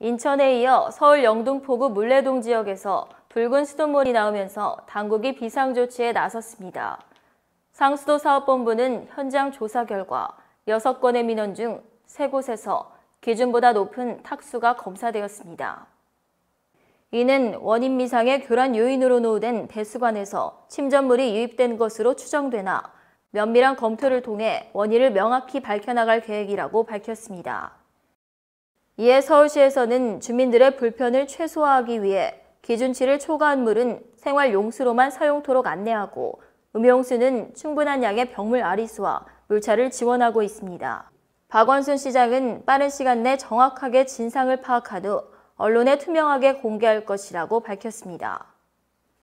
인천에 이어 서울 영등포구 물레동 지역에서 붉은 수돗물이 나오면서 당국이 비상조치에 나섰습니다. 상수도 사업본부는 현장 조사 결과 6건의 민원 중 3곳에서 기준보다 높은 탁수가 검사되었습니다. 이는 원인 미상의 교란 요인으로 노후된 배수관에서 침전물이 유입된 것으로 추정되나 면밀한 검토를 통해 원인을 명확히 밝혀나갈 계획이라고 밝혔습니다. 이에 서울시에서는 주민들의 불편을 최소화하기 위해 기준치를 초과한 물은 생활 용수로만 사용토록 안내하고 음용수는 충분한 양의 병물 아리수와 물차를 지원하고 있습니다. 박원순 시장은 빠른 시간 내 정확하게 진상을 파악한 후 언론에 투명하게 공개할 것이라고 밝혔습니다.